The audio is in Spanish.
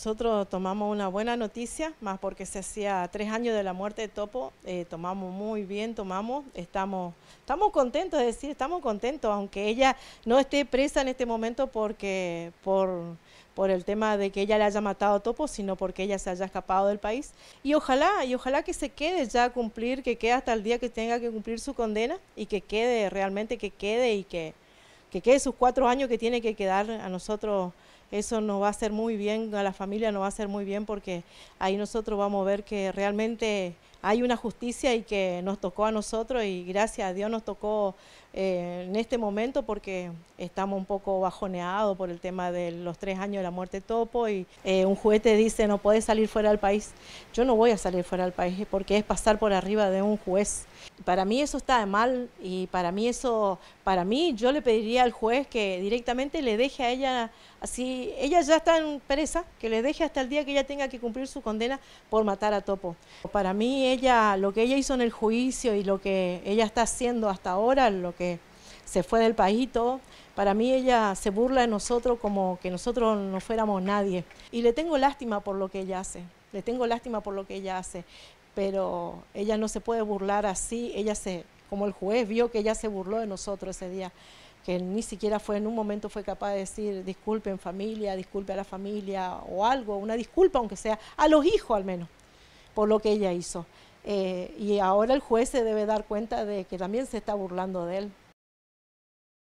Nosotros tomamos una buena noticia, más porque se hacía tres años de la muerte de Topo, eh, tomamos muy bien, tomamos, estamos, estamos contentos, es decir, estamos contentos, aunque ella no esté presa en este momento porque por, por el tema de que ella le haya matado a Topo, sino porque ella se haya escapado del país. Y ojalá, y ojalá que se quede ya a cumplir, que quede hasta el día que tenga que cumplir su condena y que quede realmente, que quede y que que quede sus cuatro años que tiene que quedar a nosotros. Eso nos va a hacer muy bien, a la familia nos va a hacer muy bien porque ahí nosotros vamos a ver que realmente hay una justicia y que nos tocó a nosotros y gracias a Dios nos tocó eh, en este momento porque estamos un poco bajoneados por el tema de los tres años de la muerte de topo y eh, un te dice no puedes salir fuera del país. Yo no voy a salir fuera del país porque es pasar por arriba de un juez. Para mí eso está mal y para mí eso, para mí yo le pediría al juez que directamente le deje a ella, así ella ya está en presa, que le deje hasta el día que ella tenga que cumplir su condena por matar a topo. Para mí ella, lo que ella hizo en el juicio y lo que ella está haciendo hasta ahora, lo que se fue del país todo, para mí ella se burla de nosotros como que nosotros no fuéramos nadie. Y le tengo lástima por lo que ella hace, le tengo lástima por lo que ella hace, pero ella no se puede burlar así, ella se, como el juez vio que ella se burló de nosotros ese día que ni siquiera fue en un momento fue capaz de decir disculpen familia, disculpe a la familia o algo, una disculpa aunque sea, a los hijos al menos por lo que ella hizo. Eh, y ahora el juez se debe dar cuenta de que también se está burlando de él.